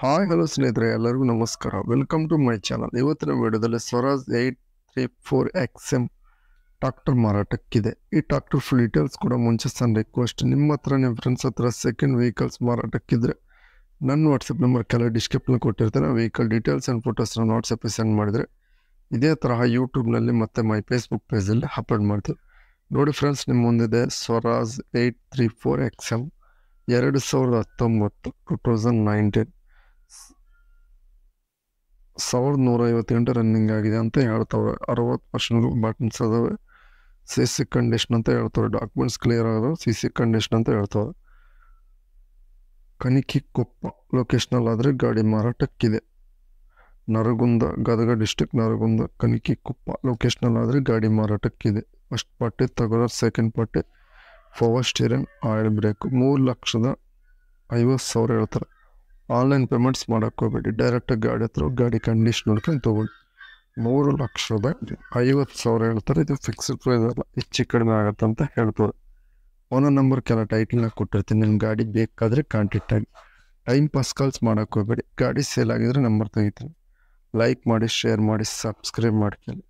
hi hello ಸ್ನೇಹಿತರೆ ಎಲ್ಲರಿಗೂ ನಮಸ್ಕಾರ ವೆಲ್ಕಮ್ ಟು ಮೈ ಚಾನಲ್ ಇವತ್ತಿನ ವಿಡಿಯೋದಲ್ಲಿ Swaraj eight three four X M tractor ಮಾರಾಟಕ್ಕಿದೆ ಈ ಟ್ರಾಕ್ಟರ್ ಫುಲ್ ಡೀಟೇಲ್ಸ್ ಕೂಡ ಮುಂಚೆ ಸಣ್ಣ ರಿಕ್ವೆಸ್ಟ್ ನಿಮ್ಮ ಹತ್ರ ನಿಮ್ಮ ಫ್ರೆಂಡ್ಸ್ ಹತ್ರ ಸೆಕೆಂಡ್ ವೆಹಿಕಲ್ಸ್ ಮಾರಾಟಕ್ಕಿದ್ರೆ ನನ್ನ ವಾಟ್ಸಪ್ ನಂಬರ್ ಕೆಲವು ಡಿಸ್ಕ್ರಿಪ್ನಲ್ಲಿ ಕೊಟ್ಟಿರ್ತಾರೆ ವೆಹಿಕಲ್ ಡೀಟೇಲ್ಸ್ ಆ್ಯಂಡ್ ಫೋಟೋಸ್ನ ವಾಟ್ಸಪ್ಪಿಗೆ ಸೆಂಡ್ ಮಾಡಿದರೆ ಇದೇ ತರಹ ಯೂಟ್ಯೂಬ್ನಲ್ಲಿ ಮತ್ತು ಮೈ ಫೇಸ್ಬುಕ್ ಪೇಜಲ್ಲಿ ಅಪ್ಲೋಡ್ ಮಾಡ್ತೀವಿ ನೋಡಿ ಫ್ರೆಂಡ್ಸ್ ನಿಮ್ಮ ಮುಂದಿದೆ Swaraj eight three four X M ಎರಡು ಸಾವಿರದ ಹತ್ತೊಂಬತ್ತು ಟು ತೌಸಂಡ್ ನೈನ್ಟೀನ್ ಸಾವಿರದ ನೂರ ಐವತ್ತೆಂಟು ರನ್ನಿಂಗ್ ಆಗಿದೆ ಅಂತ ಹೇಳ್ತವ್ರೆ ಅರವತ್ತು ವರ್ಷಗಳು ಬಟನ್ಸ್ ಅದಾವೆ ಸಿ ಸಿ ಕಂಡೀಷನ್ ಅಂತ ಹೇಳ್ತವ್ರೆ ಡಾಕ್ಯುಮೆಂಟ್ಸ್ ಕ್ಲಿಯರ್ ಆಗೋದು ಸಿ ಸಿ ಕಂಡೀಷನ್ ಅಂತ ಹೇಳ್ತವ್ರೆ ಕನಿಕಿ ಕೊಪ್ಪ ಲೊಕೇಶ್ನಲ್ ಆದರೆ ಗಾಡಿ ಮಾರಾಟಕ್ಕಿದೆ ನರಗುಂದ ಗದಗ ಡಿಸ್ಟಿಕ್ ನರಗುಂದ ಕನಿಕಿ ಕೊಪ್ಪ ಲೊಕೇಶ್ನಲ್ ಆದರೆ ಗಾಡಿ ಮಾರಾಟಕ್ಕಿದೆ ಫಸ್ಟ್ ಪಾರ್ಟಿ ತಗೋರ second party power steering oil brake ಮೂರು ಲಕ್ಷದ ಐವತ್ತು ಸಾವಿರ ಹೇಳ್ತಾರೆ ಆನ್ಲೈನ್ ಪೇಮೆಂಟ್ಸ್ ಮಾಡೋಕ್ಕೆ ಹೋಗ್ಬೇಡಿ ಡೈರೆಕ್ಟಾಗಿ ಗಾಡಿ ಹತ್ರ ಗಾಡಿ ಕಂಡೀಷನ್ ನೋಡ್ಕೊಂಡು ತೊಗೊಳ್ಳಿ ಮೂರು ಲಕ್ಷದ ಐವತ್ತು ಸಾವಿರ ಹೇಳ್ತಾರೆ ಇದು ಫಿಕ್ಸ್ಡ್ ಪ್ರೈಸ್ ಅಲ್ಲ ಹೆಚ್ಚು ಕಡಿಮೆ ಆಗುತ್ತೆ ಅಂತ ಹೇಳ್ತಾರೆ ಓನರ್ ನಂಬರ್ ಕೆಲ ಟೈಟಲ್ನ ಕೊಟ್ಟಿರ್ತೀನಿ ನಿಮ್ಮ ಗಾಡಿ ಬೇಕಾದರೆ ಕಾಂಟ್ಯಾಕ್ಟ್ ಆಗಿ ಟೈಮ್ ಪಾಸ್ ಕಾಲ್ಸ್ ಮಾಡೋಕ್ಕೆ ಹೋಗ್ಬೇಡಿ ಗಾಡಿ ಸೇಲ್ ಆಗಿದ್ರೆ ನಂಬರ್ ತೆಗಿತೀನಿ ಲೈಕ್ ಮಾಡಿ ಶೇರ್ ಮಾಡಿ ಸಬ್ಸ್ಕ್ರೈಬ್ ಮಾಡ್ಕೊಳ್ಳಿ